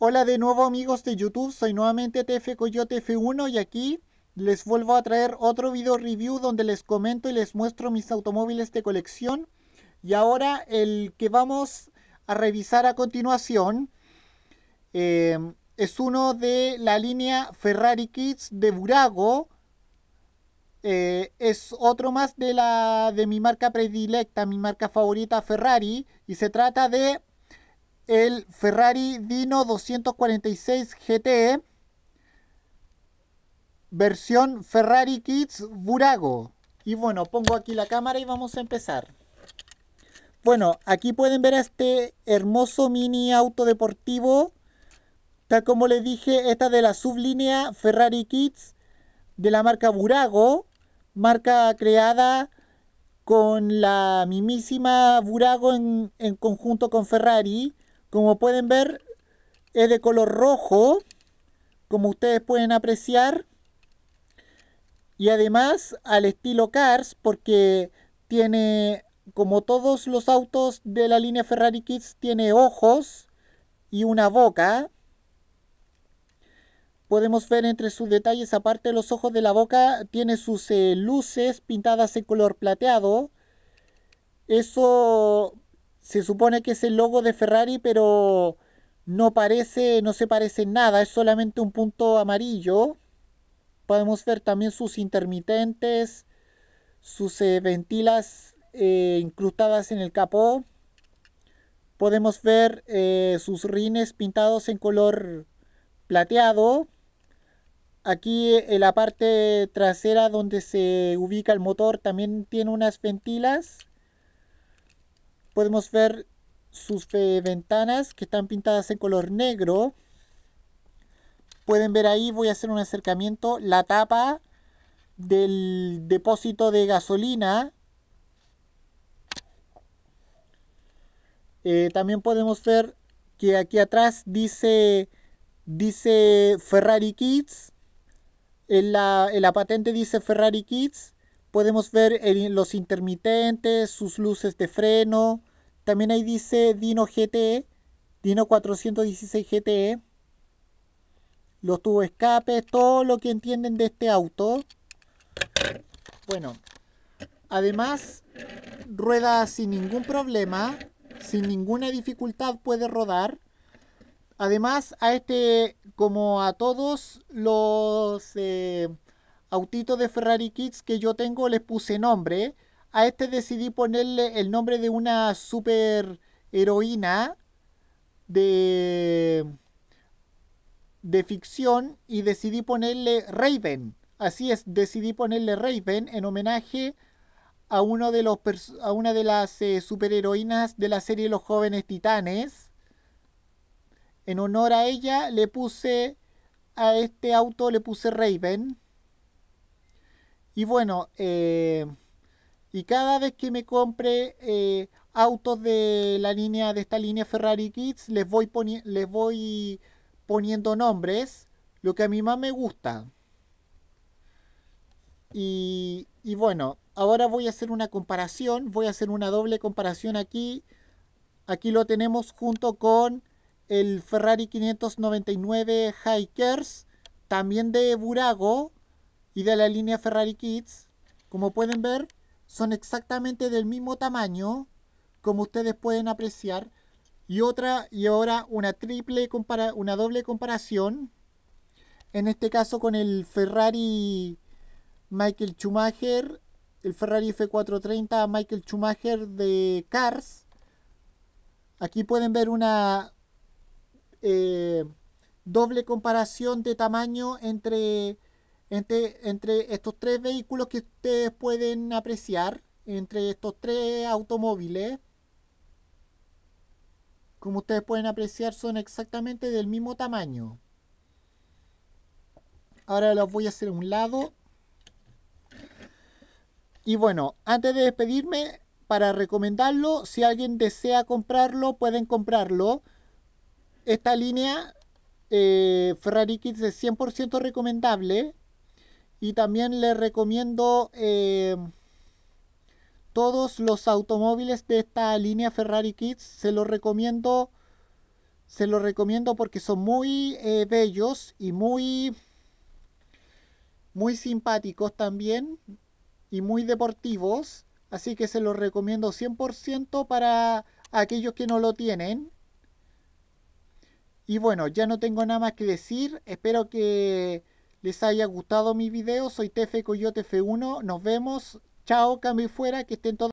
Hola de nuevo amigos de YouTube, soy nuevamente TF Coyote F1 y aquí les vuelvo a traer otro video review donde les comento y les muestro mis automóviles de colección. Y ahora el que vamos a revisar a continuación em, es uno de la línea Ferrari Kids de Burago. Eh, es otro más de, la, de mi marca predilecta, mi marca favorita Ferrari. Y se trata de el Ferrari Dino 246 GTE versión Ferrari Kids Burago. Y bueno, pongo aquí la cámara y vamos a empezar. Bueno, aquí pueden ver a este hermoso mini auto deportivo. Tal como les dije, esta de la sublínea Ferrari Kids de la marca Burago. Marca creada con la mismísima Burago en, en conjunto con Ferrari. Como pueden ver, es de color rojo, como ustedes pueden apreciar. Y además al estilo Cars, porque tiene, como todos los autos de la línea Ferrari Kids, tiene ojos y una boca. Podemos ver entre sus detalles, aparte los ojos de la boca, tiene sus eh, luces pintadas en color plateado. Eso se supone que es el logo de Ferrari, pero no parece, no se parece en nada, es solamente un punto amarillo. Podemos ver también sus intermitentes, sus eh, ventilas eh, incrustadas en el capó. Podemos ver eh, sus rines pintados en color plateado. Aquí en la parte trasera donde se ubica el motor también tiene unas ventilas podemos ver sus ventanas que están pintadas en color negro. Pueden ver ahí, voy a hacer un acercamiento, la tapa del depósito de gasolina. Eh, también podemos ver que aquí atrás dice, dice Ferrari Kids. En la, patente dice Ferrari Kids. Podemos ver los intermitentes, sus luces de freno, también ahí dice Dino GT, e, Dino 416 GTE. Los tubos escapes, todo lo que entienden de este auto. Bueno, además, rueda sin ningún problema, sin ninguna dificultad puede rodar. Además, a este, como a todos los eh, autitos de Ferrari Kids que yo tengo, les puse nombre a este decidí ponerle el nombre de una super heroína de, de ficción y decidí ponerle Raven. Así es, decidí ponerle Raven en homenaje a, uno de los a una de las super eh, superheroínas de la serie Los Jóvenes Titanes. En honor a ella le puse a este auto, le puse Raven. Y bueno, eh, y cada vez que me compre eh, autos de la línea de esta línea Ferrari Kids, les voy, les voy poniendo nombres, lo que a mí más me gusta. Y, y bueno, ahora voy a hacer una comparación, voy a hacer una doble comparación aquí. Aquí lo tenemos junto con el Ferrari 599 Hikers, también de Burago y de la línea Ferrari Kids. Como pueden ver, son exactamente del mismo tamaño, como ustedes pueden apreciar. Y otra, y ahora una triple compara una doble comparación. En este caso con el Ferrari Michael Schumacher, el Ferrari F430 Michael Schumacher de Cars. Aquí pueden ver una eh, doble comparación de tamaño entre entre, estos tres vehículos que ustedes pueden apreciar, entre estos tres automóviles, como ustedes pueden apreciar, son exactamente del mismo tamaño. Ahora los voy a hacer a un lado. Y bueno, antes de despedirme, para recomendarlo, si alguien desea comprarlo, pueden comprarlo. Esta línea eh, Ferrari Kids es 100% recomendable y también les recomiendo eh, todos los automóviles de esta línea Ferrari Kids se los recomiendo se los recomiendo porque son muy eh, bellos y muy muy simpáticos también y muy deportivos así que se los recomiendo 100% para aquellos que no lo tienen y bueno ya no tengo nada más que decir espero que les haya gustado mi video. Soy tf Coyote F1. Nos vemos. Chao, cambio fuera. Que estén todos.